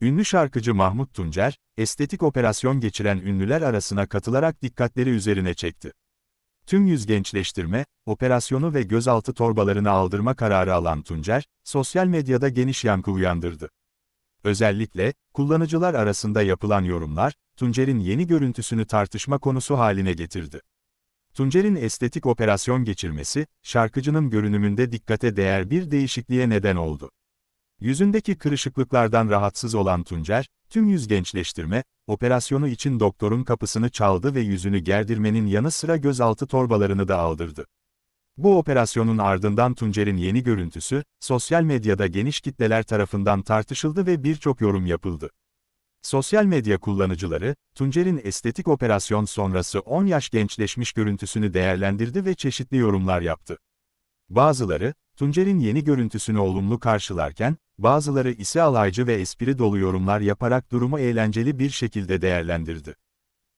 Ünlü şarkıcı Mahmut Tuncer, estetik operasyon geçiren ünlüler arasına katılarak dikkatleri üzerine çekti. Tüm yüz gençleştirme, operasyonu ve gözaltı torbalarını aldırma kararı alan Tuncer, sosyal medyada geniş yankı uyandırdı. Özellikle, kullanıcılar arasında yapılan yorumlar, Tuncer'in yeni görüntüsünü tartışma konusu haline getirdi. Tuncer'in estetik operasyon geçirmesi, şarkıcının görünümünde dikkate değer bir değişikliğe neden oldu. Yüzündeki kırışıklıklardan rahatsız olan Tuncer, tüm yüz gençleştirme, operasyonu için doktorun kapısını çaldı ve yüzünü gerdirmenin yanı sıra gözaltı torbalarını da aldırdı. Bu operasyonun ardından Tuncer'in yeni görüntüsü, sosyal medyada geniş kitleler tarafından tartışıldı ve birçok yorum yapıldı. Sosyal medya kullanıcıları, Tuncer'in estetik operasyon sonrası 10 yaş gençleşmiş görüntüsünü değerlendirdi ve çeşitli yorumlar yaptı. Bazıları, Tuncer'in yeni görüntüsünü olumlu karşılarken, bazıları ise alaycı ve espri dolu yorumlar yaparak durumu eğlenceli bir şekilde değerlendirdi.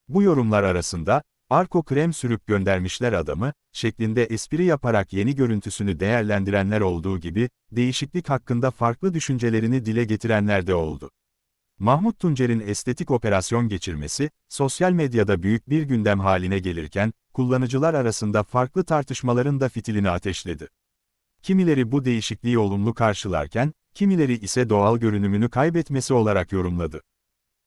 Bu yorumlar arasında, Arko krem sürüp göndermişler adamı, şeklinde espri yaparak yeni görüntüsünü değerlendirenler olduğu gibi, değişiklik hakkında farklı düşüncelerini dile getirenler de oldu. Mahmut Tuncer'in estetik operasyon geçirmesi, sosyal medyada büyük bir gündem haline gelirken, kullanıcılar arasında farklı tartışmaların da fitilini ateşledi. Kimileri bu değişikliği olumlu karşılarken, kimileri ise doğal görünümünü kaybetmesi olarak yorumladı.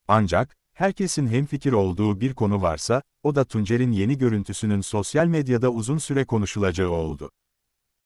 Ancak, herkesin hemfikir olduğu bir konu varsa, o da Tuncer'in yeni görüntüsünün sosyal medyada uzun süre konuşulacağı oldu.